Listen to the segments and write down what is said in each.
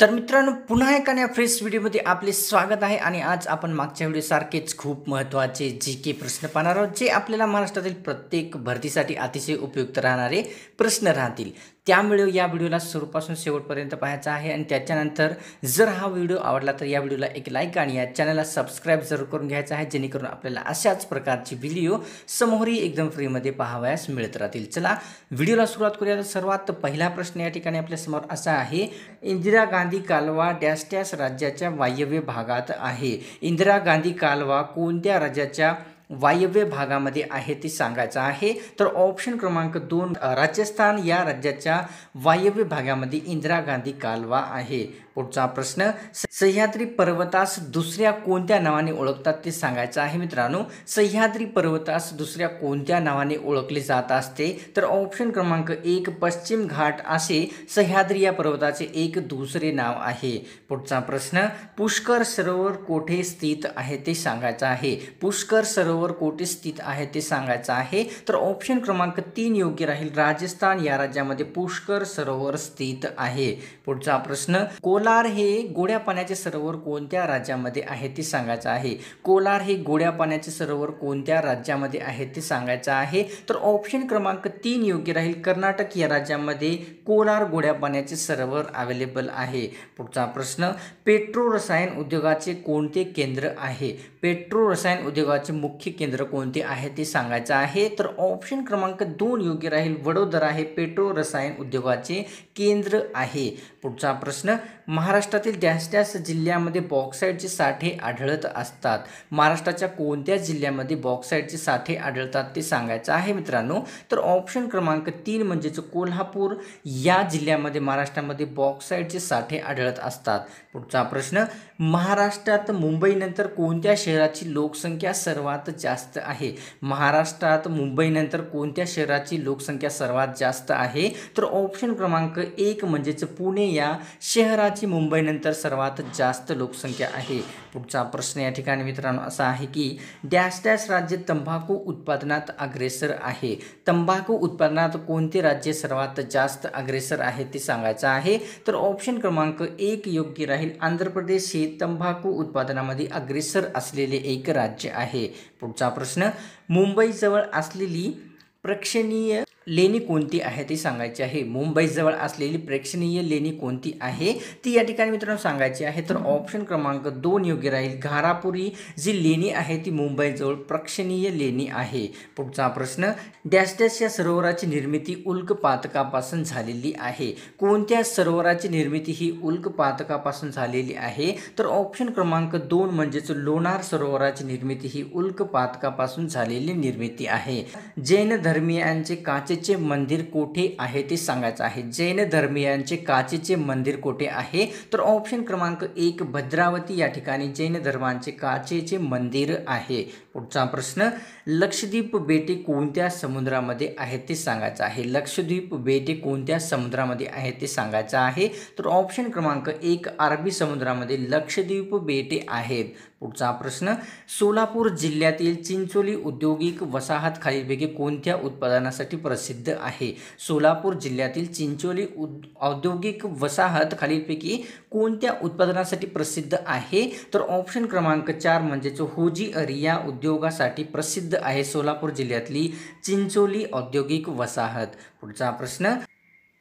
तर मित्रांनो पुन्हा एका या फ्रेश व्हिडिओमध्ये आपले स्वागत आहे आणि आज आपण मागच्या सारखेच खूप महत्त्वाचे जी के प्रश्न पाहणार आहोत जे आपल्याला महाराष्ट्रातील प्रत्येक भरतीसाठी अतिशय उपयुक्त राहणारे प्रश्न राहतील त्यामुळे या व्हिडिओला सुरूपासून शेवटपर्यंत पाहायचा आहे आणि त्याच्यानंतर जर हा व्हिडिओ आवडला तर या व्हिडिओला एक लाईक आणि या चॅनलला सबस्क्राईब जरूर करून घ्यायचा आहे जेणेकरून आपल्याला अशाच प्रकारची व्हिडिओ समोरही एकदम फ्रीमध्ये पाहावयास मिळत राहतील चला व्हिडिओला सुरुवात करूया तर सर्वात पहिला प्रश्न या ठिकाणी आपल्यासमोर असा आहे इंदिरा गांधी कालवा डॅश डॅश राज्याच्या वायव्य भागात आहे इंदिरा गांधी कालवा कोणत्या राज्याच्या वायव्य भागामध्ये आहे ते सांगायचं आहे तर ऑप्शन क्रमांक दोन राजस्थान या राज्याच्या वायव्य भागामध्ये इंदिरा गांधी कालवा आहे पुढचा प्रश्न सह्याद्री पर्वतास दुसऱ्या कोणत्या नावाने ओळखतात ते सांगायचं आहे मित्रांनो सह्याद्री पर्वतास दुसऱ्या कोणत्या नावाने ओळखले जात असते तर ऑप्शन क्रमांक एक पश्चिम घाट असे सह्याद्री या पर्वताचे एक दुसरे नाव आहे पुढचा प्रश्न पुष्कर सरोवर कोठे स्थित आहे ते सांगायचं आहे पुष्कर सरोवर कोठे स्थित आहे ते सांगायचं आहे तर ऑप्शन क्रमांक तीन योग्य राहील राजस्थान या राज्यामध्ये पुष्कर सरोवर स्थित आहे पुढचा प्रश्न कोल कोलार हे गोड्या पाण्याचे सरोवर कोणत्या राज्यामध्ये आहे ते सांगायचं आहे कोलार हे गोड्या पाण्याचे सरोवर कोणत्या राज्यामध्ये आहे ते सांगायचं आहे तर ऑप्शन क्रमांक तीन योग्य राहील कर्नाटक या राज्यामध्ये कोलार गोड्या पाण्याचे सरोवर अवेलेबल आहे पुढचा प्रश्न पेट्रो रसायन उद्योगाचे कोणते केंद्र आहे पेट्रो रसायन उद्योगाचे मुख्य केंद्र कोणते आहे ते सांगायचं आहे तर ऑप्शन क्रमांक दोन योग्य राहील वडोदरा हे पेट्रो रसायन उद्योगाचे केंद्र आहे पुढचा प्रश्न महाराष्ट्रातील त्याच जिल्ह्यामध्ये बॉक्साईडचे साठे आढळत असतात महाराष्ट्राच्या कोणत्या जिल्ह्यामध्ये बॉक्साईडचे साठे आढळतात ते सांगायचं आहे मित्रांनो तर ऑप्शन क्रमांक तीन म्हणजेच कोल्हापूर या जिल्ह्यामध्ये महाराष्ट्रामध्ये बॉक्साईडचे साठे आढळत असतात पुढचा प्रश्न महाराष्ट्रात मुंबईनंतर कोणत्या शहर शहराची लोकसंख्या सर्वात जास्त आहे महाराष्ट्रात मुंबईनंतर कोणत्या शहराची लोकसंख्या सर्वात जास्त आहे तर ऑप्शन क्रमांक एक म्हणजेच पुणे या शहराची मुंबईनंतर सर्वात जास्त लोकसंख्या आहे पुढचा प्रश्न या ठिकाणी मित्रांनो असा आहे की डॅश डॅश राज्य तंबाखू उत्पादनात अग्रेसर आहे तंबाखू उत्पादनात कोणते राज्य सर्वात जास्त अग्रेसर आहे ते सांगायचं आहे तर ऑप्शन क्रमांक एक योग्य राहील आंध्र प्रदेश हे तंबाखू उत्पादनामध्ये अग्रेसर असले असलेले एक राज्य आहे पुढचा प्रश्न मुंबईजवळ असलेली प्रेक्षणीय लेणी कोणती आहे ती सांगायची आहे मुंबईजवळ असलेली प्रेक्षणीय लेणी कोणती आहे ती या ठिकाणी मित्रांनो सांगायची आहे तर ऑप्शन क्रमांक दोन योग्य राहील घारापुरी जी लेणी आहे ती मुंबईजवळ प्रेक्षणीय लेणी आहे पुढचा प्रश्न डॅश डॅश या सरोवराची निर्मिती उल्कपातकापासून झालेली आहे कोणत्या सरोवराची निर्मिती ही उल्कपातकापासून झालेली आहे तर ऑप्शन क्रमांक दोन म्हणजेच लोणार सरोवराची निर्मिती ही उल्कपातकापासून झालेली निर्मिती आहे जैन धर्मियांचे काचे काचेचे मंदिर कोठे आहे ते सांगायचं आहे जैन धर्मियांचे काचेचे मंदिर कोठे आहे तर ऑप्शन क्रमांक एक भद्रावती या ठिकाणी जैन धर्मांचे काचेचे मंदिर आहे पुढचा प्रश्न लक्षद्वीप बेटे कोणत्या समुद्रामध्ये आहेत ते सांगायचं आहे लक्षद्वीप बेटे कोणत्या समुद्रामध्ये आहेत ते सांगायचं आहे तर ऑप्शन क्रमांक एक अरबी समुद्रामध्ये लक्षद्वीप बेटे आहेत पुढचा प्रश्न सोलापूर जिल्ह्यातील चिंचोली औद्योगिक वसाहत खालीलपैकी कोणत्या उत्पादनासाठी प्रसिद्ध आहे सोलापूर जिल्ह्यातील चिंचोली औद्योगिक वसाहत खालीलपैकी कोणत्या उत्पादनासाठी प्रसिद्ध आहे तर ऑप्शन क्रमांक चार जो होजी अरिया उद्योगासाठी प्रसिद्ध आहे सोलापूर जिल्ह्यातली चिंचोली औद्योगिक वसाहत पुढचा प्रश्न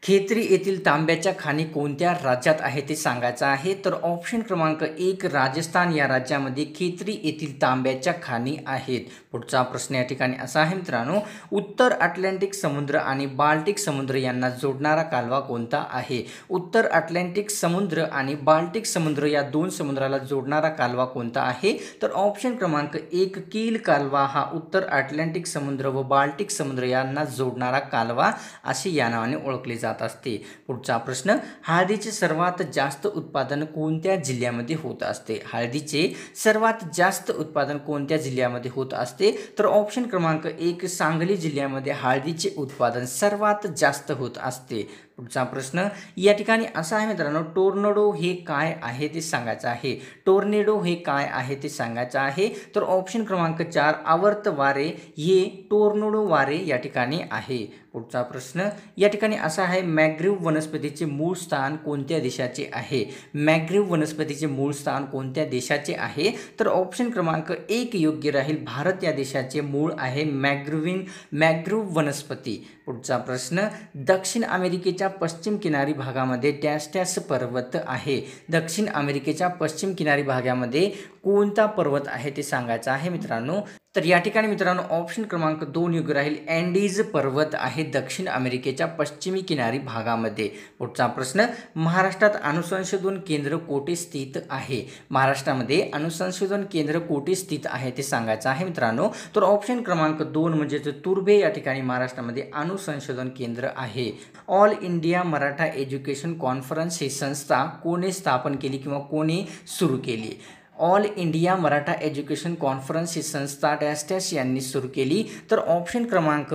खेत्री येथील तांब्याच्या खाणी कोणत्या राज्यात आहे ते सांगायचं आहे तर ऑप्शन क्रमांक एक राजस्थान या राज्यामध्ये खेत्री येथील तांब्याच्या खाणी आहेत पुढचा प्रश्न या ठिकाणी असा आहे मित्रांनो उत्तर अटलांटिक समुद्र आणि बाल्टिक समुद्र यांना जोडणारा कालवा कोणता आहे उत्तर अटलांटिक समुद्र आणि बाल्टिक समुद्र या दोन समुद्राला जोडणारा कालवा कोणता आहे तर ऑप्शन क्रमांक एक कील कालवा हा उत्तर अटलांटिक समुद्र व बाल्टिक समुद्र यांना जोडणारा कालवा असे या नावाने ओळखले जात असते पुढचा प्रश्न हळदीचे सर्वात जास्त उत्पादन कोणत्या जिल्ह्यामध्ये होत असते हळदीचे सर्वात जास्त उत्पादन कोणत्या जिल्ह्यामध्ये होत असते असते तर ऑप्शन क्रमांक एक सांगली जिल्ह्यामध्ये हळदीचे उत्पादन सर्वात जास्त होत असते पुढचा प्रश्न या ठिकाणी असा आहे मित्रांनो टोर्नेडो हे काय आहे ते सांगायचं आहे टोर्नेडो हे काय आहे ते सांगायचं आहे तर ऑप्शन क्रमांक चार आवर्त वारे हे टोर्नेडो वारे या ठिकाणी आहे पुढचा प्रश्न या ठिकाणी असा आहे मॅग्रिव वनस्पतीचे मूळ स्थान कोणत्या देशाचे आहे मॅग्रिव वनस्पतीचे मूळ स्थान कोणत्या देशाचे आहे तर ऑप्शन क्रमांक एक योग्य राहील भारत या देशाचे मूळ आहे मॅग्रुविन मॅग्रुव वनस्पती पुढचा प्रश्न दक्षिण अमेरिकेच्या पश्चिम किनारी भागामध्ये टॅस टॅस पर्वत आहे दक्षिण अमेरिकेच्या पश्चिम किनारी भागामध्ये कोणता पर्वत आहे ते सांगायचं आहे मित्रांनो तर या ठिकाणी मित्रांनो ऑप्शन क्रमांक दोन योग्य राहील अँडीज पर्वत आहे दक्षिण अमेरिकेच्या पश्चिमी किनारी भागामध्ये पुढचा प्रश्न महाराष्ट्रात अनुसंशोधन केंद्र कोठे स्थित आहे महाराष्ट्रामध्ये अनुसंशोधन केंद्र कोठे स्थित आहे ते सांगायचं आहे मित्रांनो तर ऑप्शन क्रमांक दोन म्हणजेच तुर्भे या ठिकाणी महाराष्ट्रामध्ये अनुसंशोधन केंद्र आहे all India Maratha education conference ही संस्था कोणी स्थापन केली किंवा कोणी सुरू केली all India Maratha education conference ही संस्था डॅस यांनी सुरू केली तर ऑप्शन क्रमांक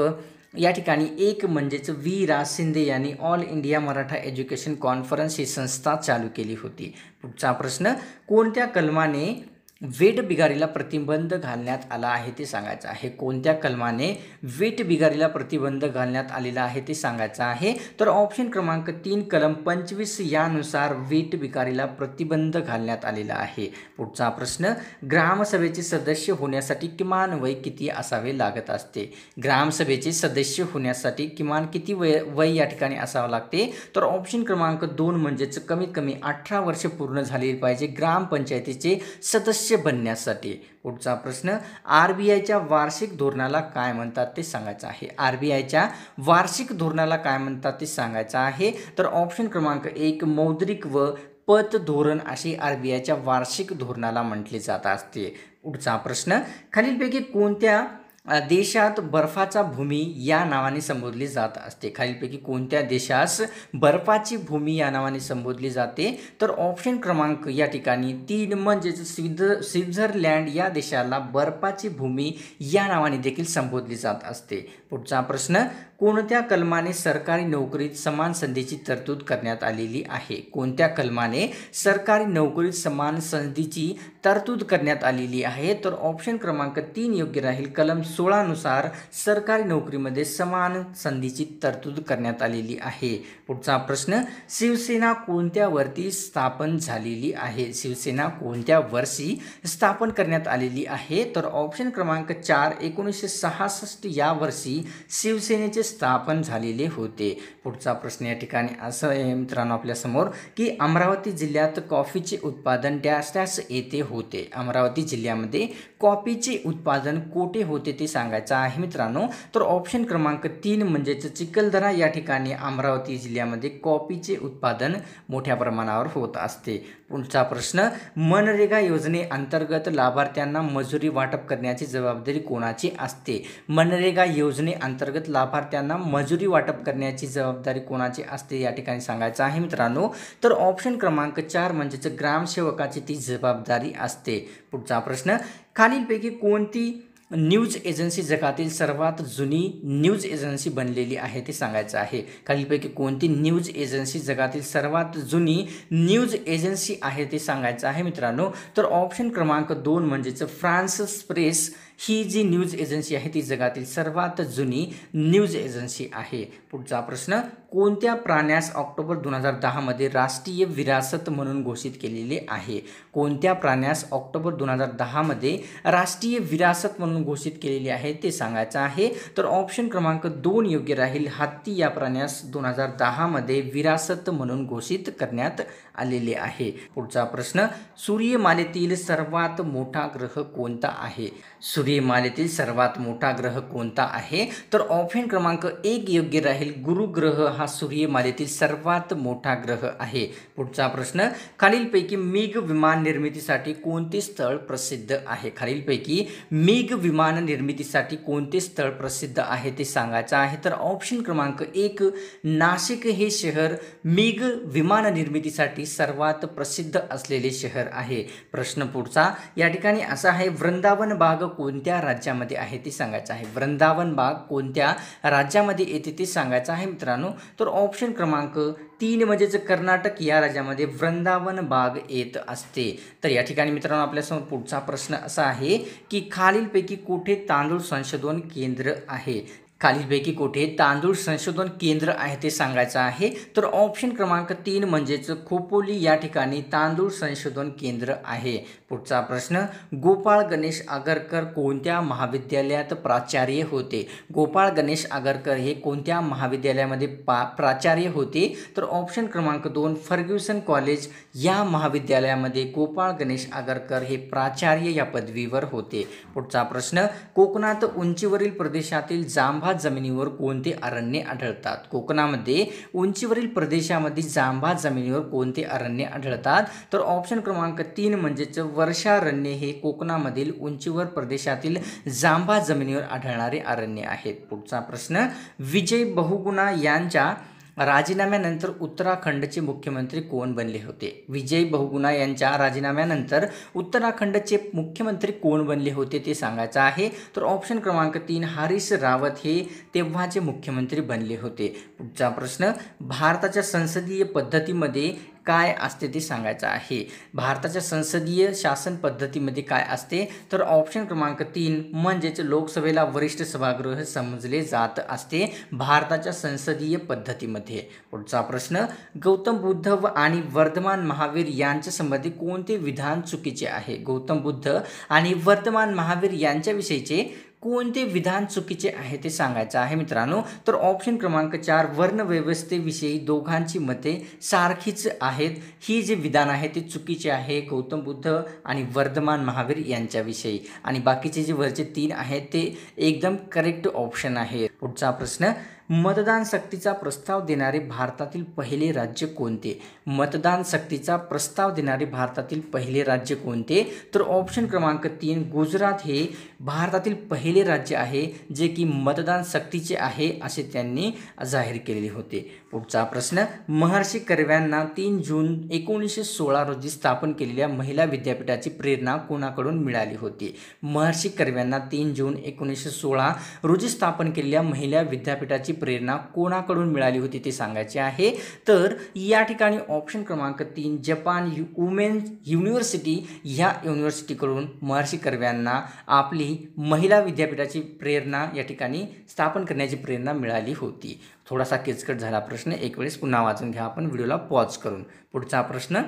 या ठिकाणी एक म्हणजेच वी राज शिंदे यांनी all India Maratha education conference ही संस्था चालू केली होती पुढचा प्रश्न कोणत्या कलमाने वेट बिगारीला प्रतिबंध घालण्यात आला आहे ते सांगायचं आहे कोणत्या कलमाने वेट बिगारीला प्रतिबंध घालण्यात आलेला आहे ते सांगायचं आहे तर ऑप्शन क्रमांक तीन कलम पंचवीस यानुसार वेट बिगारीला प्रतिबंध घालण्यात आलेला आहे पुढचा प्रश्न ग्रामसभेचे सदस्य होण्यासाठी किमान वय किती असावे लागत असते ग्रामसभेचे सदस्य होण्यासाठी किमान किती वय वय या ठिकाणी असावं लागते तर ऑप्शन क्रमांक दोन म्हणजेच कमीत कमी अठरा वर्ष पूर्ण झालेली पाहिजे ग्रामपंचायतीचे सदस्य सदस्य बनण्यासाठी पुढचा प्रश्न आर बी आयच्या वार्षिक धोरणाला काय म्हणतात ते सांगायचं आहे आर बी आयच्या वार्षिक धोरणाला काय म्हणतात ते सांगायचं आहे तर ऑप्शन क्रमांक एक मौद्रिक व पत धोरण असे आर बी आयच्या वार्षिक धोरणाला म्हटले जात असते पुढचा प्रश्न खालीलपैकी कोणत्या देशात बर्फाचा भूमी या नावाने संबोधली जात असते खालीलपैकी कोणत्या देशास बर्फाची भूमी या नावाने संबोधली जाते तर ऑप्शन क्रमांक या ठिकाणी तीन म्हणजेच स्विद स्वित्झरलँड या देशाला बर्फाची भूमी या नावाने देखील संबोधली जात असते पुढचा प्रश्न कोणत्या कलमाने सरकारी नोकरीत समान संधीची तरतूद करण्यात आलेली आहे कोणत्या कलमाने सरकारी नोकरीत समान संधीची तरतूद करण्यात आलेली आहे तर ऑप्शन क्रमांक तीन योग्य राहील कलम सोळानुसार सरकारी नोकरीमध्ये समान संधीची तरतूद करण्यात आलेली आहे पुढचा प्रश्न शिवसेना कोणत्या वर्षी स्थापन झालेली आहे शिवसेना कोणत्या वर्षी स्थापन करण्यात आलेली आहे तर ऑप्शन क्रमांक चार एकोणीसशे सहासष्ट या वर्षी शिवसेनेचे स्थापन झालेले होते पुढचा प्रश्न या ठिकाणी असं आहे मित्रांनो आपल्यासमोर की अमरावती जिल्ह्यात कॉफीचे उत्पादन डॅश डॅश येथे होते अमरावती जिल्ह्यामध्ये कॉपीचे उत्पादन कोठे होते ते सांगायचं आहे मित्रांनो तर ऑप्शन क्रमांक तीन म्हणजेच चिखलदरा या ठिकाणी अमरावती जिल्ह्यामध्ये कॉपीचे उत्पादन मोठ्या प्रमाणावर होत असते पुढचा प्रश्न मनरेगा योजनेअंतर्गत लाभार्थ्यांना मजुरी वाटप करण्याची जबाबदारी कोणाची असते मनरेगा योजनेअंतर्गत लाभार्थ्यांना मजुरी वाटप करण्याची जबाबदारी कोणाची असते या ठिकाणी सांगायचं आहे मित्रांनो तर ऑप्शन क्रमांक चार म्हणजेच ग्रामसेवकाची ती जबाबदारी असते पुढचा प्रश्न खालीलपैकी कोणती न्यूज एजन्सी जगातील सर्वात जुनी न्यूज एजन्सी बनलेली आहे ते सांगायचं आहे खालीलपैकी कोणती न्यूज एजन्सी जगातील सर्वात जुनी न्यूज एजन्सी आहे ते सांगायचं आहे मित्रांनो तर ऑप्शन क्रमांक दोन म्हणजेच फ्रान्स प्रेस ही जी न्यूज एजन्सी आहे ती जगातील सर्वात जुनी न्यूज एजन्सी आहे पुढचा प्रश्न कोणत्या प्राण्यास ऑक्टोबर दोन हजार दहामध्ये राष्ट्रीय विरासत म्हणून घोषित केलेले आहे कोणत्या प्राण्यास ऑक्टोबर दोन हजार दहामध्ये राष्ट्रीय विरासत म्हणून घोषित केलेले आहे ते सांगायचं आहे तर ऑप्शन क्रमांक दोन योग्य राहील हत्ती या प्राण्यास दोन हजार दहामध्ये विरासत म्हणून घोषित करण्यात आलेले आहे पुढचा प्रश्न सूर्यमालेतील सर्वात मोठा ग्रह कोणता आहे सूर्यमालेतील सर्वात मोठा ग्रह कोणता आहे तर ऑप्शन क्रमांक एक योग्य राहील गुरुग्रह हा सूर्यमालेतील सर्वात मोठा ग्रह आहे पुढचा प्रश्न खालीलपैकी मेघ विमान निर्मितीसाठी कोणते स्थळ प्रसिद्ध आहे खालीलपैकी मेघ विमान निर्मितीसाठी कोणते स्थळ प्रसिद्ध आहे ते सांगायचं आहे तर ऑप्शन क्रमांक एक नाशिक हे शहर मेघ विमान निर्मितीसाठी सर्वात प्रसिद्ध असलेले शहर आहे प्रश्न पुढचा या ठिकाणी असा आहे वृंदावन बाग कोणत्या राज्यामध्ये आहे ते सांगायचं आहे वृंदावन बाग कोणत्या राज्यामध्ये येते ते सांगायचं आहे मित्रांनो तर ऑप्शन क्रमांक तीन म्हणजेच कर्नाटक या राज्यामध्ये वृंदावन बाग येत असते तर या ठिकाणी मित्रांनो आपल्यासमोर पुढचा प्रश्न असा आहे की खालीलपैकी कुठे तांदूळ संशोधन केंद्र आहे खालीलपैकी कुठे तांदूळ संशोधन केंद्र आहे ते सांगायचं आहे तर ऑप्शन क्रमांक तीन म्हणजेच खोपोली या ठिकाणी तांदूळ संशोधन केंद्र आहे पुढचा प्रश्न गोपाळ गणेश आगरकर कोणत्या महाविद्यालयात प्राचार्य होते गोपाळ गणेश आगरकर हे कोणत्या महाविद्यालयामध्ये पा प्राचार्य होते तर ऑप्शन क्रमांक दोन फर्ग्युसन कॉलेज या महाविद्यालयामध्ये गोपाळ गणेश आगरकर हे प्राचार्य या पदवीवर होते पुढचा प्रश्न कोकणात उंचीवरील प्रदेशातील जांभा जमिनीवर कोणते अरण्य आढळतात कोकणामध्ये उंचीवरील प्रदेशामध्ये जांभा जमिनीवर कोणते अरण्य आढळतात तर ऑप्शन क्रमांक तीन म्हणजेच वर्षारण्य हे कोकणामधील उंचीवर प्रदेशातील जांभा जमिनीवर आढळणारे अरण्य आहेत पुढचा प्रश्न विजय बहुगुणा यांच्या राजीनाम्यानंतर उत्तराखंडचे मुख्यमंत्री कोण बनले होते विजय बहुगुणा यांच्या राजीनाम्यानंतर उत्तराखंडचे मुख्यमंत्री कोण बनले होते ते सांगायचं आहे तर ऑप्शन क्रमांक तीन हरीश रावत हे तेव्हाचे मुख्यमंत्री बनले होते पुढचा प्रश्न भारताच्या संसदीय पद्धतीमध्ये काय असते ते सांगायचं आहे भारताच्या संसदीय शासन पद्धतीमध्ये काय असते तर ऑप्शन क्रमांक तीन म्हणजेच लोकसभेला वरिष्ठ सभागृह समजले जात असते भारताच्या संसदीय पद्धतीमध्ये पुढचा प्रश्न गौतम बुद्ध व आणि वर्धमान महावीर यांच्या संबंधी कोणते विधान चुकीचे आहे गौतम बुद्ध आणि वर्धमान महावीर यांच्याविषयीचे कोणते विधान चुकीचे आहे ते सांगायचं आहे मित्रांनो तर ऑप्शन क्रमांक चार वर्णव्यवस्थेविषयी दोघांची मते सारखीच आहेत ही जे विधान आहे ते चुकीचे आहे गौतम बुद्ध आणि वर्धमान महावीर यांच्याविषयी आणि बाकीचे जे वरचे तीन आहेत ते एकदम करेक्ट ऑप्शन आहे पुढचा प्रश्न मतदान सक्तीचा प्रस्ताव देणारे भारतातील पहिले राज्य कोणते मतदान सक्तीचा प्रस्ताव देणारे भारतातील पहिले राज्य कोणते तर ऑप्शन क्रमांक तीन गुजरात हे भारतातील पहिले राज्य आहे जे की मतदान सक्तीचे आहे असे त्यांनी जाहीर केलेले होते पुढचा प्रश्न महर्षी कर्व्यांना तीन जून एकोणीसशे सोळा रोजी स्थापन केलेल्या महिला विद्यापीठाची प्रेरणा कोणाकडून मिळाली होती महर्षी कर्व्यांना तीन जून एकोणीसशे सोळा रोजी स्थापन केलेल्या महिला विद्यापीठाची प्रेरणा कोणाकडून मिळाली होती ते सांगायचे आहे तर या ठिकाणी ऑप्शन क्रमांक तीन जपान यु वुमेन युनिव्हर्सिटी ह्या युनिव्हर्सिटीकडून महर्षी कर्व्यांना आपली महिला विद्यापीठाची प्रेरणा या ठिकाणी स्थापन करण्याची प्रेरणा मिळाली होती थोडासा किचकट झाला प्रश्न एक वेळेस पुन्हा वाचून घ्या आपण व्हिडिओला पॉज करून पुढचा प्रश्न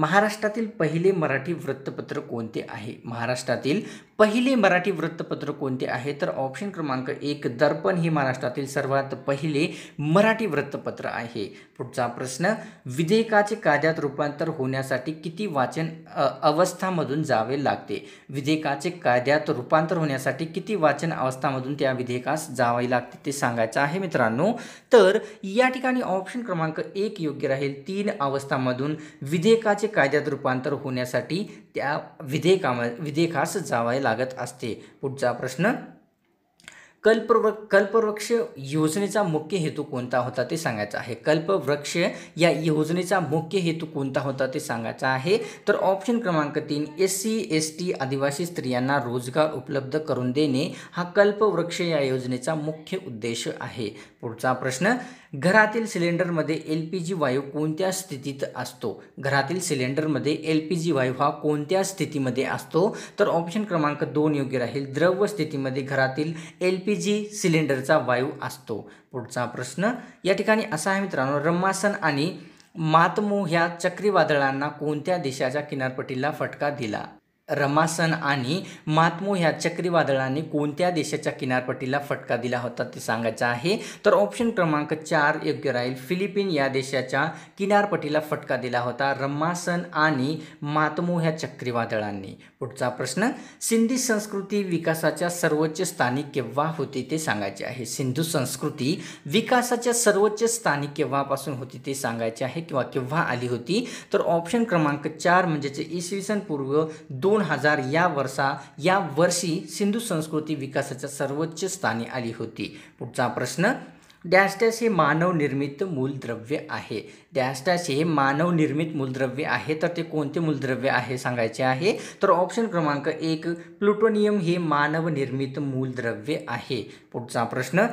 महाराष्ट्रातील पहिले मराठी वृत्तपत्र कोणते आहे महाराष्ट्रातील पहिले मराठी वृत्तपत्र कोणते आहे तर ऑप्शन क्रमांक एक दर्पण हे महाराष्ट्रातील सर्वात पहिले मराठी वृत्तपत्र आहे पुढचा प्रश्न विधेयकाचे कायद्यात रूपांतर होण्यासाठी किती वाचन अवस्थामधून जावे लागते विधेयकाचे कायद्यात रूपांतर होण्यासाठी किती वाचन अवस्थामधून त्या विधेयकास जावे लागते ते सांगायचं आहे मित्रांनो तर या ठिकाणी ऑप्शन क्रमांक एक योग्य राहील तीन अवस्थामधून विधेयकाचे कायद्यात रूपांतर होण्यासाठी त्या विधेयकाम विधेयकास जावे लागत असते पुढचा प्रश्न कल्पवृ कल्पवृक्ष योजनेचा मुख्य हेतू कोणता होता ते सांगायचा आहे कल्पवृक्ष या योजनेचा मुख्य हेतू कोणता होता ते सांगायचा आहे तर ऑप्शन क्रमांक तीन एस सी एस टी आदिवासी स्त्रियांना रोजगार उपलब्ध करून देणे हा कल्पवृक्ष या योजनेचा मुख्य उद्देश आहे पुढचा प्रश्न घरातील सिलेंडरमध्ये एल पी जी वायू कोणत्या स्थितीत असतो घरातील सिलेंडरमध्ये एल पी जी वायू हा कोणत्या स्थितीमध्ये असतो तर ऑप्शन क्रमांक दोन योग्य राहील द्रव स्थितीमध्ये घरातील एल पी पी जी सिलेंडरचा वायू असतो पुढचा प्रश्न या ठिकाणी असा आहे मित्रांनो रम्मासन आणि मातमो ह्या चक्रीवादळांना कोणत्या देशाच्या किनारपट्टीला फटका दिला रमासन आणि मातमो ह्या चक्रीवादळांनी कोणत्या देशाच्या किनारपट्टीला फटका दिला होता ते सांगायचं आहे तर ऑप्शन क्रमांक चार योग्य राहील फिलिपिन या देशाच्या किनारपट्टीला फटका दिला होता रम्मासन आणि मातमो ह्या चक्रीवादळांनी पुढचा प्रश्न सिंधी संस्कृती विकासाच्या सर्वोच्च स्थानी केव्हा होते ते सांगायचे आहे सिंधू संस्कृती विकासाच्या सर्वोच्च स्थानी केव्हापासून होती ते सांगायचे आहे किंवा केव्हा आली होती तर ऑप्शन क्रमांक चार म्हणजेच इसवी सन पूर्व दोन हजार या वर्षा या वर्षी सिंधू संस्कृती विकासाच्या सर्वोच्च स्थानी आली होती पुढचा प्रश्न डॅस्टॅस हे मानवनिर्मित मूलद्रव्य आहे डॅस्टॅस हे मानवनिर्मित मूलद्रव्य आहे तर ते कोणते मूलद्रव्य आहे सांगायचे आहे तर ऑप्शन क्रमांक एक प्लुटोनियम हे मानवनिर्मित मूलद्रव्य आहे पुढचा प्रश्न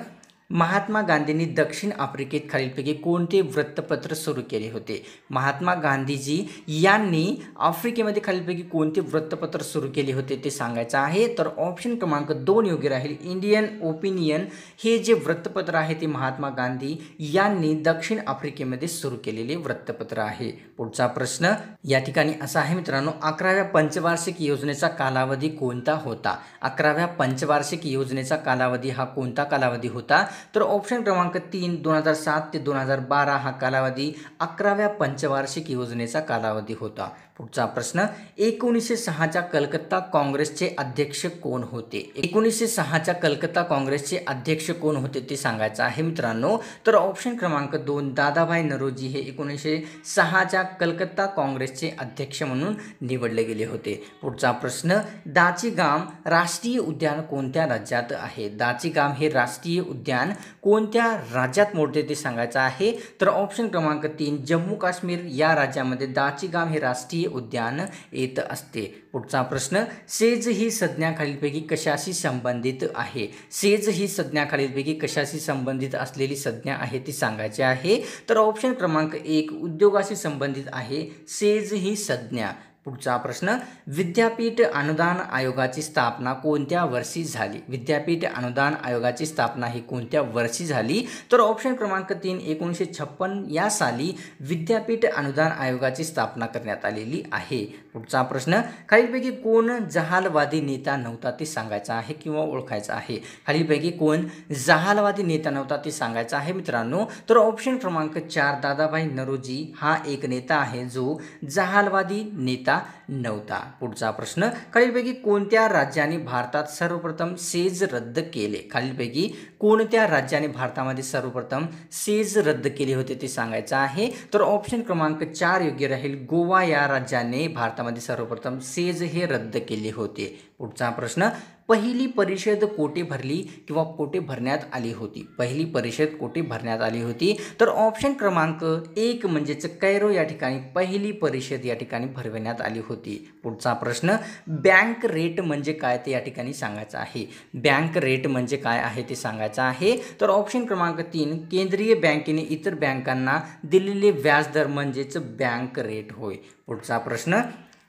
महात्मा गांधींनी दक्षिण आफ्रिकेत खालीलपैकी कोणते वृत्तपत्र सुरू केले होते महात्मा गांधीजी यांनी आफ्रिकेमध्ये खालीलपैकी कोणते वृत्तपत्र सुरू केले होते ते सांगायचं आहे तर ऑप्शन क्रमांक दोन योग्य राहील इंडियन ओपिनियन हे जे वृत्तपत्र आहे ते महात्मा गांधी यांनी दक्षिण आफ्रिकेमध्ये सुरू केलेले वृत्तपत्र आहे पुढचा प्रश्न या ठिकाणी असा आहे मित्रांनो अकराव्या पंचवार्षिक योजनेचा कालावधी कोणता होता अकराव्या पंचवार्षिक योजनेचा कालावधी हा कोणता कालावधी होता तर ऑप्शन क्रमांक तीन दोन हजार सात ते दोन हजार बारा हा कालावधी अकराव्या पंचवार्षिक योजनेचा कालावधी होता पुढचा प्रश्न एकोणीसशे सहाच्या कलकत्ता काँग्रेसचे अध्यक्ष कोण होते एकोणीसशे सहाच्या कलकत्ता काँग्रेसचे अध्यक्ष कोण होते ते सांगायचं आहे मित्रांनो तर ऑप्शन क्रमांक दोन दादाभाई नरोजी हे एकोणीसशे सहाच्या कलकत्ता काँग्रेसचे अध्यक्ष म्हणून निवडले गेले होते पुढचा प्रश्न दाचीगाम राष्ट्रीय उद्यान कोणत्या राज्यात आहे दाचीगाम हे राष्ट्रीय उद्यान कोणत्या राज्यात मोडते ते सांगायचं आहे तर ऑप्शन क्रमांक तीन जम्मू काश्मीर या राज्यामध्ये दाचीगाम हे राष्ट्रीय उद्यान येत असते पुढचा प्रश्न सेज ही संज्ञा खालीलपैकी कशाशी संबंधित आहे सेज ही संज्ञा खालीलपैकी कशाशी संबंधित असलेली संज्ञा आहे ती सांगायची आहे तर ऑप्शन क्रमांक एक उद्योगाशी संबंधित आहे सेज ही संज्ञा पुढचा प्रश्न विद्यापीठ अनुदान आयोगाची स्थापना कोणत्या वर्षी झाली विद्यापीठ अनुदान आयोगाची स्थापना ही कोणत्या वर्षी झाली तर ऑप्शन क्रमांक तीन एकोणीसशे छप्पन या साली विद्यापीठ अनुदान आयोगाची स्थापना करण्यात आलेली आहे पुढचा प्रश्न खालीलपैकी कोण जहालवादी नेता नव्हता ते सांगायचा आहे किंवा ओळखायचा आहे खालीलपैकी कोण जहालवादी नेता नव्हता ते सांगायचा आहे मित्रांनो तर ऑप्शन क्रमांक चार दादाभाई नरोजी हा एक नेता आहे जो जहालवादी नेता नव्हता पुढचा प्रश्न खालीलपैकी कोणत्या राज्याने भारतात सर्वप्रथम सेज रद्द केले खालीलपैकी कोणत्या राज्याने भारतामध्ये सर्वप्रथम सेज रद्द केले होते ते सांगायचं आहे तर ऑप्शन क्रमांक चार योग्य राहील गोवा या राज्याने भारतामध्ये सर्वप्रथम सेज हे रद्द केले होते पुढचा प्रश्न पहिली परिषद कोठे भरली किंवा कोठे भरण्यात आली होती पहिली परिषद कोठे भरण्यात आली होती तर ऑप्शन क्रमांक एक म्हणजेच कैरो या ठिकाणी पहिली परिषद या ठिकाणी भरविण्यात आली होती पुढचा प्रश्न बँक रेट म्हणजे काय ते या ठिकाणी सांगायचं आहे बँक रेट म्हणजे काय आहे ते सांगायचं आहे तर ऑप्शन क्रमांक तीन केंद्रीय बँकेने इतर बँकांना दिलेले व्याजदर म्हणजेच बँक रेट होय पुढचा प्रश्न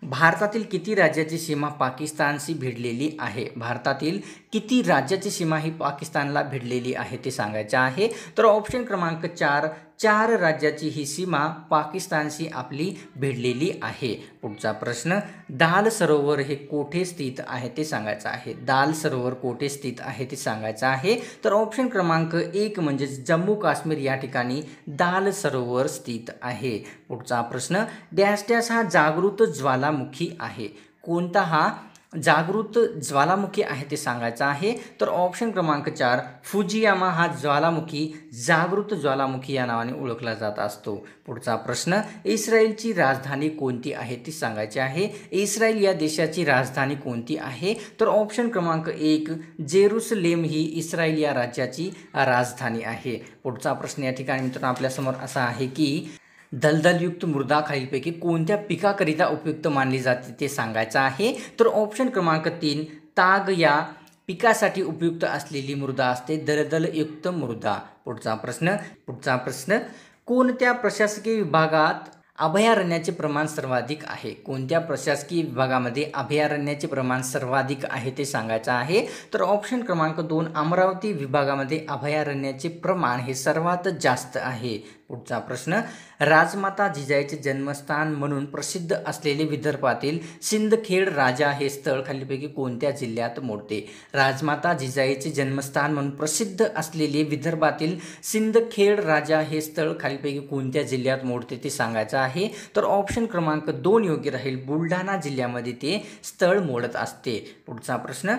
भारतातील किती राज्याची सीमा पाकिस्तानशी भिडलेली आहे भारतातील किती राज्याची सीमा ही पाकिस्तानला भिडलेली आहे ते सांगायचं आहे तर ऑप्शन क्रमांक चार चार राज्याची ही सीमा पाकिस्तानशी आपली भिडलेली आहे पुढचा प्रश्न दाल सरोवर हे कोठे स्थित आहे ते सांगायचं आहे दाल सरोवर कोठे स्थित आहे ते सांगायचं आहे तर ऑप्शन क्रमांक एक म्हणजेच जम्मू काश्मीर या ठिकाणी दाल सरोवर स्थित आहे पुढचा प्रश्न डॅस डॅस हा जागृत ज्वालामुखी आहे कोणता हा जागृत ज्वालामुखी आहे ते सांगायचं आहे तर ऑप्शन क्रमांक चार फुजियामा हा ज्वालामुखी जागृत ज्वालामुखी या नावाने ओळखला जात असतो पुढचा प्रश्न इस्रायलची राजधानी कोणती आहे ती सांगायची आहे इस्रायल या देशाची राजधानी कोणती आहे तर ऑप्शन क्रमांक एक जेरुसलेम ही इस्रायल या राज्याची राजधानी आहे पुढचा प्रश्न या ठिकाणी मित्रांनो आपल्यासमोर असा आहे की दलदलयुक्त मृदा खालीलपैकी कोणत्या पिकाकरिता उपयुक्त मानली जाते ते सांगायचं आहे तर ऑप्शन क्रमांक तीन ताग या पिकासाठी उपयुक्त असलेली मृदा असते दलदलयुक्त मृदा पुढचा प्रश्न पुढचा प्रश्न कोणत्या प्रशासकीय विभागात अभयारण्याचे प्रमाण सर्वाधिक आहे कोणत्या प्रशासकीय विभागामध्ये अभयारण्याचे प्रमाण सर्वाधिक आहे ते सांगायचं आहे तर ऑप्शन क्रमांक दोन अमरावती विभागामध्ये अभयारण्याचे प्रमाण हे सर्वात जास्त आहे पुढचा प्रश्न राजमाता जिजाईचे जन्मस्थान म्हणून प्रसिद्ध असलेले विदर्भातील सिंदखेड राजा हे स्थळ खालीपैकी कोणत्या जिल्ह्यात मोडते राजमाता जिजाईचे जन्मस्थान म्हणून प्रसिद्ध असलेले विदर्भातील सिंदखेड राजा हे स्थळ खालीपैकी कोणत्या जिल्ह्यात मोडते ते सांगायचं आहे तर ऑप्शन क्रमांक दोन योग्य राहील बुलढाणा जिल्ह्यामध्ये ते स्थळ मोडत असते पुढचा प्रश्न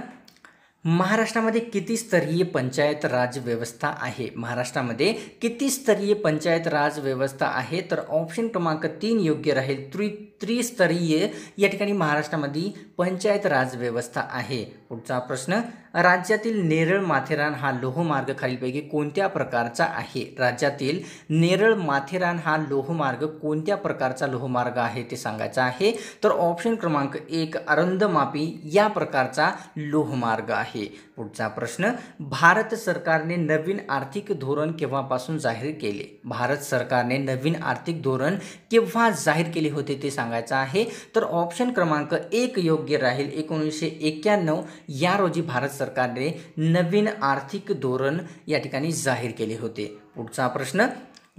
महाराष्ट्रामध्ये किती स्तरीय पंचायत राज व्यवस्था आहे महाराष्ट्रामध्ये किती स्तरीय पंचायत राज व्यवस्था आहे तर ऑप्शन क्रमांक तीन योग्य राहील त्रि त्रिस्तरीय या ठिकाणी महाराष्ट्रामध्ये पंचायत राज व्यवस्था आहे पुढचा प्रश्न राज्यातील नेरळ माथेरान हा लोहमार्ग खालीलपैकी कोणत्या प्रकारचा आहे राज्यातील नेरळ माथेरान हा लोहमार्ग कोणत्या प्रकारचा लोहमार्ग आहे ते सांगायचा आहे तर ऑप्शन क्रमांक एक अरंदमापी या प्रकारचा लोहमार्ग आहे पुढचा प्रश्न भारत सरकारने नवीन आर्थिक धोरण केव्हापासून जाहीर केले भारत सरकारने नवीन आर्थिक धोरण केव्हा जाहीर केले होते ते सांगायचं आहे तर ऑप्शन क्रमांक एक योग्य राहील एकोणीसशे एक्क्याण्णव या रोजी भारत सरकारने नवीन आर्थिक धोरण या ठिकाणी जाहीर केले होते पुढचा प्रश्न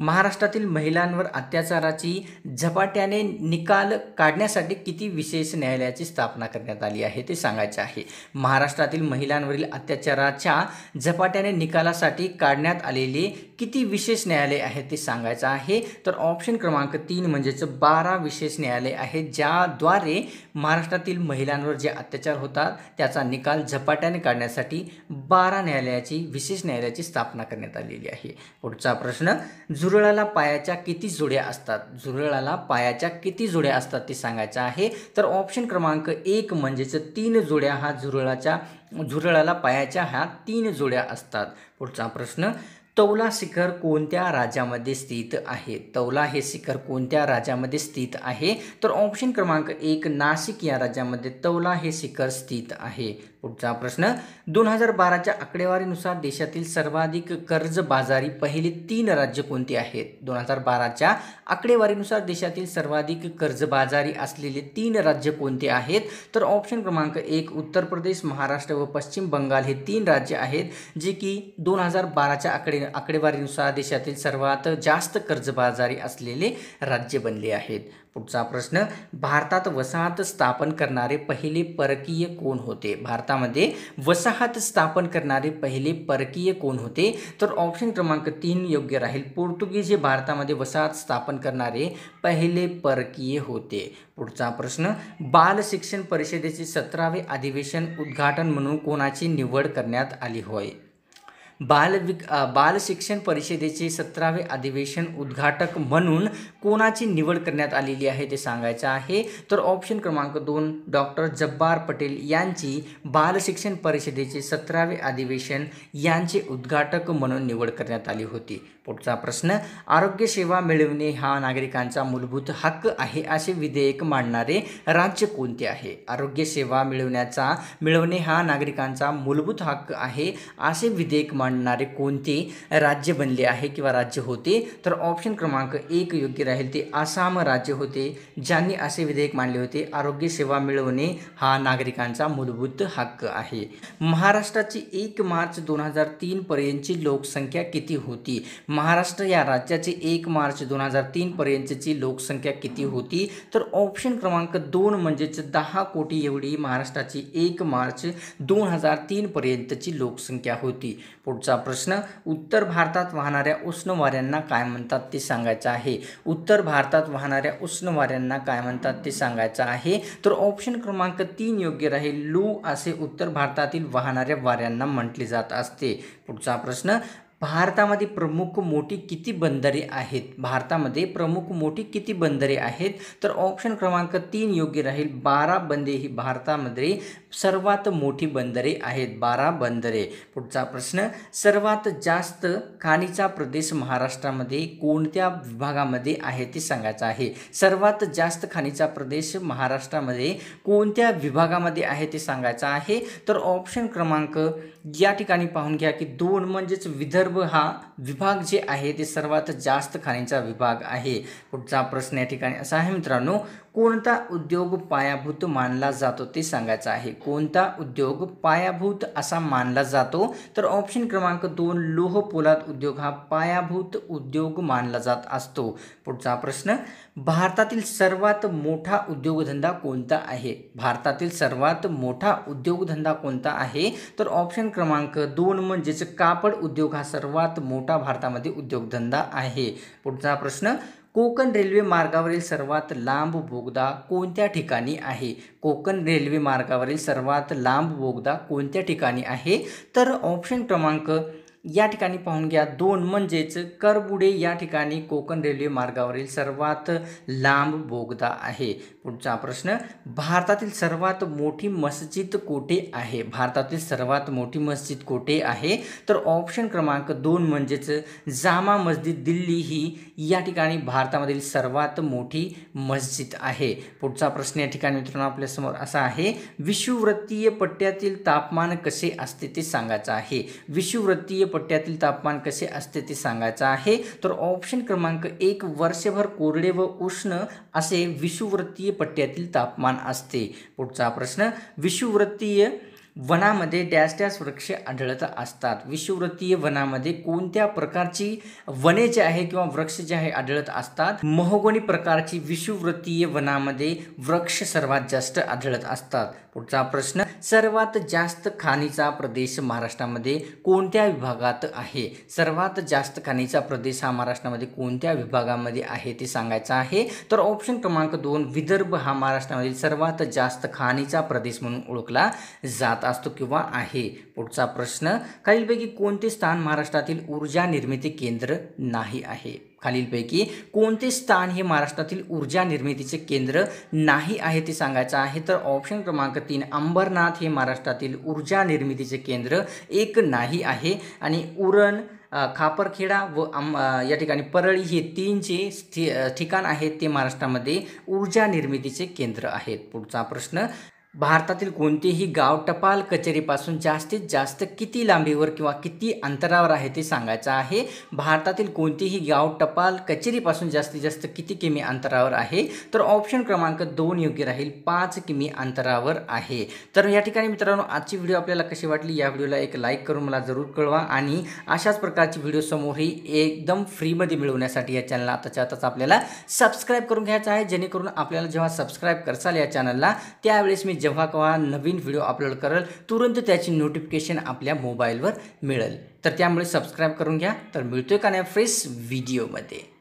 महाराष्ट्रातील महिलांवर अत्याचाराची झपाट्याने निकाल काढण्यासाठी किती विशेष न्यायालयाची स्थापना करण्यात आली आहे ते सांगायचे आहे महाराष्ट्रातील महिलांवरील अत्याचाराच्या झपाट्याने निकालासाठी काढण्यात आलेले किती विशेष न्यायालय आहेत ते सांगायचं आहे तर ऑप्शन क्रमांक तीन म्हणजेच बारा विशेष न्यायालय आहे ज्याद्वारे महाराष्ट्रातील महिलांवर जे अत्याचार होतात त्याचा निकाल झपाट्याने काढण्यासाठी बारा न्यायालयाची विशेष न्यायालयाची स्थापना करण्यात आलेली आहे पुढचा प्रश्न झुरळाला पायाच्या किती जोड्या असतात झुरळाला पायाच्या किती जोड्या असतात ते सांगायचं आहे तर ऑप्शन क्रमांक एक म्हणजेच तीन जोड्या हा झुरळाच्या झुरळाला पायाच्या ह्या तीन जोड्या असतात पुढचा प्रश्न तौला शिखर कोणत्या राज्यामध्ये स्थित आहे तौला हे शिखर कोणत्या राज्यामध्ये स्थित आहे तर ऑप्शन क्रमांक एक नाशिक या राज्यामध्ये तौला हे शिखर स्थित आहे पुढचा प्रश्न दोन हजार बाराच्या आकडेवारीनुसार देशातील सर्वाधिक कर्जबाजारी पहिले तीन राज्य कोणती आहेत दोन हजार बाराच्या आकडेवारीनुसार देशातील सर्वाधिक कर्जबाजारी असलेले तीन राज्य कोणते आहेत तर ऑप्शन क्रमांक एक उत्तर प्रदेश महाराष्ट्र व पश्चिम बंगाल हे तीन राज्य आहेत जे की दोन हजार बाराच्या आकडे आकडेवारीनुसार देशातील सर्वात जास्त कर्जबाजारी असलेले राज्य बनले आहेत पुढचा प्रश्न भारतात वसाहत स्थापन करणारे पहिले परकीय कोण होते भारतामध्ये वसाहत स्थापन करणारे पहिले परकीय कोण होते तर ऑप्शन क्रमांक तीन योग्य राहील पोर्तुगीज हे भारतामध्ये वसाहत स्थापन करणारे पहिले परकीय होते पुढचा प्रश्न बाल शिक्षण परिषदेचे सतरावे अधिवेशन उद्घाटन म्हणून कोणाची निवड करण्यात आली होय बाल विक बाल शिक्षण परिषदेचे सतरावे अधिवेशन उद्घाटक म्हणून कोणाची निवड करण्यात आलेली आहे ते सांगायचं आहे तर ऑप्शन क्रमांक दोन डॉक्टर जब्बार पटेल यांची बालशिक्षण परिषदेचे सतरावे अधिवेशन यांचे उद्घाटक म्हणून निवड करण्यात आली होती पुढचा प्रश्न आरोग्य सेवा मिळविणे हा नागरिकांचा मूलभूत हक्क आहे असे विधेयक मांडणारे राज्य कोणते आहे आरोग्य सेवा मिळवण्याचा मिळवणे हा नागरिकांचा मूलभूत हक्क आहे असे विधेयक मांडणारे कोणते राज्य बनले आहे किंवा राज्य होते तर ऑप्शन क्रमांक एक योग्य राहील ते आसाम राज्य होते ज्यांनी असे विधेयक मांडले होते आरोग्य सेवा मिळवणे हा नागरिकांचा मूलभूत हक्क आहे महाराष्ट्राची एक मार्च दोन हजार तीनपर्यंतची लोकसंख्या किती होती महाराष्ट्र या राज्याची एक मार्च दोन हजार तीनपर्यंतची लोकसंख्या किती होती तर ऑप्शन क्रमांक दोन म्हणजेच दहा कोटी एवढी महाराष्ट्राची एक मार्च दोन हजार तीनपर्यंतची लोकसंख्या होती पुढचा प्रश्न उत्तर भारतात वाहणाऱ्या उष्ण वाऱ्यांना काय म्हणतात ते सांगायचं आहे उत्तर भारतात वाहणाऱ्या उष्ण वाऱ्यांना काय म्हणतात ते सांगायचं आहे तर ऑप्शन क्रमांक तीन योग्य राहील लू असे उत्तर भारतातील वाहणाऱ्या वाऱ्यांना म्हटले जात असते पुढचा प्रश्न भारतामध्ये प्रमुख मोठी किती बंदरे आहेत भारतामध्ये प्रमुख मोठी किती बंदरे आहेत तर ऑप्शन क्रमांक तीन योग्य राहील बारा बंदे ही भारतामध्ये सर्वात मोठी बंदरे आहेत बारा बंदरे पुढचा प्रश्न सर्वात जास्त खाणीचा प्रदेश महाराष्ट्रामध्ये कोणत्या विभागामध्ये आहे ते सांगायचं आहे सर्वात जास्त खाणीचा प्रदेश महाराष्ट्रामध्ये कोणत्या विभागामध्ये आहे ते सांगायचं आहे तर ऑप्शन क्रमांक या ठिकाणी पाहून घ्या की दोन म्हणजेच विदर्भ विदर्भ हा विभाग जे आहे ते सर्वात जास्त खाणींचा विभाग आहे पुढचा प्रश्न या ठिकाणी असा आहे मित्रांनो कोणता उद्योग पायाभूत मानला जातो ते सांगायचं आहे कोणता उद्योग पायाभूत असा मानला जातो तर ऑप्शन क्रमांक दोन लोह पोलाद उद्योग हा पायाभूत उद्योग मानला जात असतो पुढचा प्रश्न भारतातील सर्वात मोठा उद्योगधंदा कोणता आहे भारतातील सर्वात मोठा उद्योगधंदा कोणता आहे तर ऑप्शन क्रमांक दोन म्हणजेच कापड उद्योग हा सर्वात मोठा भारतामध्ये उद्योगधंदा आहे पुढचा प्रश्न कोकण रेल्वे मार्गावरील सर्वात लांब बोगदा कोणत्या ठिकाणी आहे कोकण रेल्वे मार्गावरील सर्वात लांब बोगदा कोणत्या ठिकाणी आहे तर ऑप्शन क्रमांक या ठिकाणी पाहून घ्या दोन म्हणजेच करबुडे या ठिकाणी कोकण रेल्वे मार्गावरील सर्वात लांब बोगदा आहे पुढचा प्रश्न भारतातील सर्वात मोठी मस्जिद कोठे आहे भारतातील सर्वात मोठी मस्जिद कोठे आहे तर ऑप्शन क्रमांक दोन म्हणजेच जामा मस्जिद दिल्ली ही या ठिकाणी भारतामधील सर्वात मोठी मस्जिद आहे पुढचा प्रश्न या ठिकाणी मित्रांनो आपल्यासमोर असा आहे विश्ववृत्तीय पट्ट्यातील तापमान कसे असते ते सांगायचं आहे विषुववृत्तीय पट्ट्यातील तापमान कसे असते ते सांगायचं आहे तर ऑप्शन क्रमांक एक वर्षभर कोरडे व उष्ण असे विषुववृत्तीय पट्ट्यातील तापमान असते पुढचा प्रश्न विषुववृत्तीय वनामध्ये डॅश डॅश वृक्ष आढळत असतात विषुवृत्तीय वनामध्ये कोणत्या प्रकारची वने जे आहे किंवा वृक्ष जे आहे आढळत असतात महोगणी प्रकारची विषुवृत्तीय वनामध्ये वृक्ष सर्वात जास्त आढळत असतात पुढचा प्रश्न सर्वात जास्त खाणीचा प्रदेश महाराष्ट्रामध्ये कोणत्या विभागात आहे सर्वात जास्त खाणीचा प्रदेश हा महाराष्ट्रामध्ये कोणत्या विभागामध्ये आहे ते सांगायचं आहे तर ऑप्शन क्रमांक दोन विदर्भ हा महाराष्ट्रामधील सर्वात जास्त खाणीचा प्रदेश म्हणून ओळखला जात जात असतो किंवा आहे पुढचा प्रश्न खालीलपैकी कोणते स्थान महाराष्ट्रातील ऊर्जा निर्मिती केंद्र नाही आहे खालीलपैकी कोणते स्थान हे महाराष्ट्रातील ऊर्जा निर्मितीचे केंद्र नाही आहे ते सांगायचं आहे तर ऑप्शन क्रमांक तीन अंबरनाथ हे महाराष्ट्रातील ऊर्जा निर्मितीचे केंद्र एक नाही आहे आणि उरण खापरखेडा व आम या ठिकाणी परळी हे तीन जे ठिकाण आहेत ते महाराष्ट्रामध्ये ऊर्जा निर्मितीचे केंद्र आहेत पुढचा प्रश्न भारतातील कोणतेही गाव टपाल कचेरीपासून जास्तीत जास्त किती लांबीवर किंवा किती अंतरावर आहे ते सांगायचं आहे भारतातील कोणतेही गाव टपाल कचेरीपासून जास्तीत जास्त किती किमी अंतरावर आहे तर ऑप्शन क्रमांक दोन योग्य राहील पाच किमी अंतरावर आहे तर या ठिकाणी मित्रांनो आजची व्हिडिओ आपल्याला कशी वाटली या व्हिडिओला एक लाईक करून मला जरूर कळवा आणि अशाच प्रकारची व्हिडिओ समोरही एकदम फ्रीमध्ये मिळवण्यासाठी या चॅनलला आताच्या आताच आपल्याला सबस्क्राईब करून घ्यायचं आहे जेणेकरून आपल्याला जेव्हा सबस्क्राईब करसाल या चॅनलला त्यावेळेस मी जेव्हा केव्हा नवीन व्हिडिओ अपलोड करेल तुरंत त्याची नोटिफिकेशन आपल्या मोबाईलवर मिळेल तर त्यामुळे सबस्क्राईब करून घ्या तर मिळतोय का नाही फ्रेश व्हिडिओमध्ये